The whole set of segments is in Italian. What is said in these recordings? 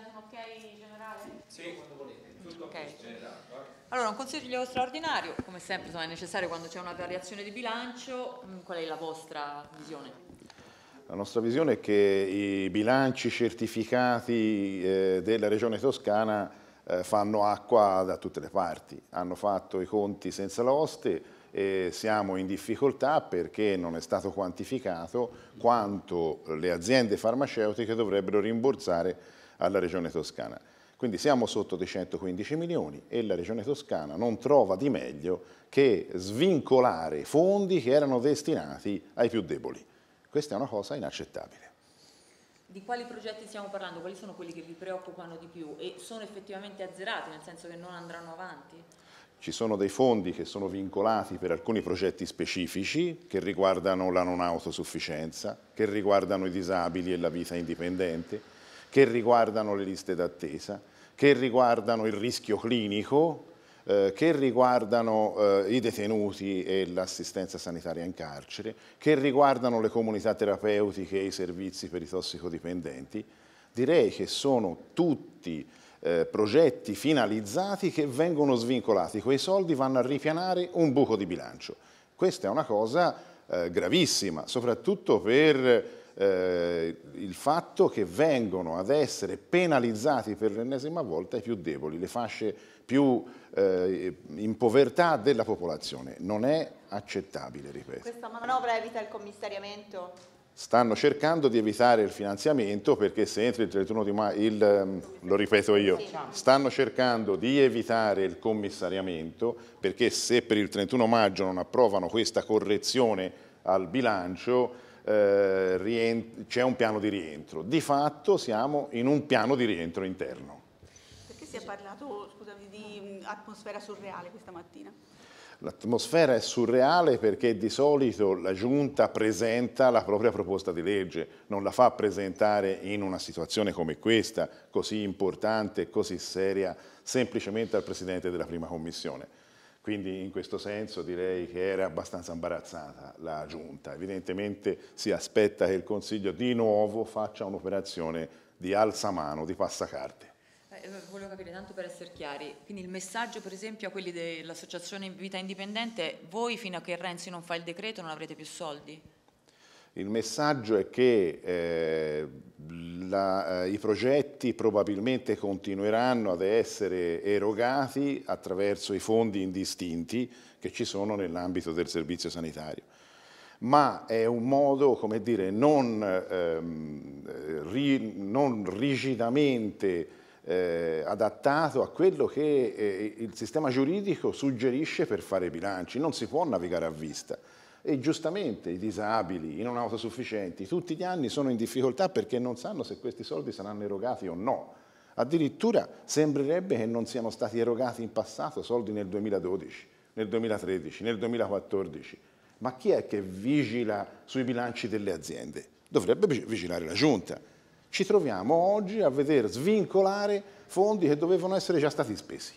date un ok generale? Sì, quando volete. Tutto okay. Allora, un consiglio straordinario, come sempre insomma, è necessario quando c'è una variazione di bilancio, mm, qual è la vostra visione? La nostra visione è che i bilanci certificati eh, della Regione Toscana eh, fanno acqua da tutte le parti, hanno fatto i conti senza l'oste, e siamo in difficoltà perché non è stato quantificato quanto le aziende farmaceutiche dovrebbero rimborsare alla Regione Toscana. Quindi siamo sotto dei 115 milioni e la Regione Toscana non trova di meglio che svincolare fondi che erano destinati ai più deboli. Questa è una cosa inaccettabile. Di quali progetti stiamo parlando? Quali sono quelli che vi preoccupano di più e sono effettivamente azzerati, nel senso che non andranno avanti? Ci sono dei fondi che sono vincolati per alcuni progetti specifici che riguardano la non autosufficienza, che riguardano i disabili e la vita indipendente che riguardano le liste d'attesa, che riguardano il rischio clinico, eh, che riguardano eh, i detenuti e l'assistenza sanitaria in carcere, che riguardano le comunità terapeutiche e i servizi per i tossicodipendenti, direi che sono tutti eh, progetti finalizzati che vengono svincolati, quei soldi vanno a ripianare un buco di bilancio. Questa è una cosa eh, gravissima, soprattutto per eh, il fatto che vengono ad essere penalizzati per l'ennesima volta i più deboli, le fasce più eh, in povertà della popolazione. Non è accettabile, ripeto. Questa manovra evita il commissariamento? Stanno cercando di evitare il finanziamento perché se entro il 31 di maggio, il, ehm, lo ripeto io, stanno cercando di evitare il commissariamento perché se per il 31 maggio non approvano questa correzione al bilancio eh, c'è un piano di rientro. Di fatto siamo in un piano di rientro interno. Perché si è parlato scusami, di mm, atmosfera surreale questa mattina? L'atmosfera è surreale perché di solito la Giunta presenta la propria proposta di legge, non la fa presentare in una situazione come questa, così importante, così seria, semplicemente al Presidente della Prima Commissione quindi in questo senso direi che era abbastanza imbarazzata la giunta. Evidentemente si aspetta che il Consiglio di nuovo faccia un'operazione di alzamano, di passacarte. Eh, eh, volevo capire, tanto per essere chiari, quindi il messaggio per esempio a quelli dell'associazione Vita Indipendente è voi fino a che Renzi non fa il decreto non avrete più soldi? Il messaggio è che eh, la, eh, i progetti probabilmente continueranno ad essere erogati attraverso i fondi indistinti che ci sono nell'ambito del servizio sanitario. Ma è un modo, come dire, non, ehm, ri, non rigidamente eh, adattato a quello che eh, il sistema giuridico suggerisce per fare bilanci. Non si può navigare a vista e giustamente i disabili, i non autosufficienti, tutti gli anni sono in difficoltà perché non sanno se questi soldi saranno erogati o no. Addirittura sembrerebbe che non siano stati erogati in passato soldi nel 2012, nel 2013, nel 2014. Ma chi è che vigila sui bilanci delle aziende? Dovrebbe vigilare la Giunta. Ci troviamo oggi a vedere svincolare fondi che dovevano essere già stati spesi.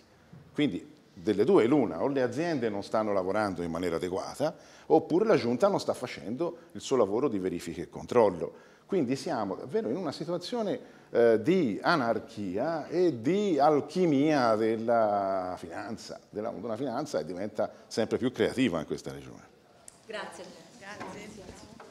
Quindi delle due l'una, o le aziende non stanno lavorando in maniera adeguata, oppure la giunta non sta facendo il suo lavoro di verifica e controllo. Quindi siamo davvero in una situazione eh, di anarchia e di alchimia della finanza, della una finanza che diventa sempre più creativa in questa regione. Grazie. Grazie. Grazie.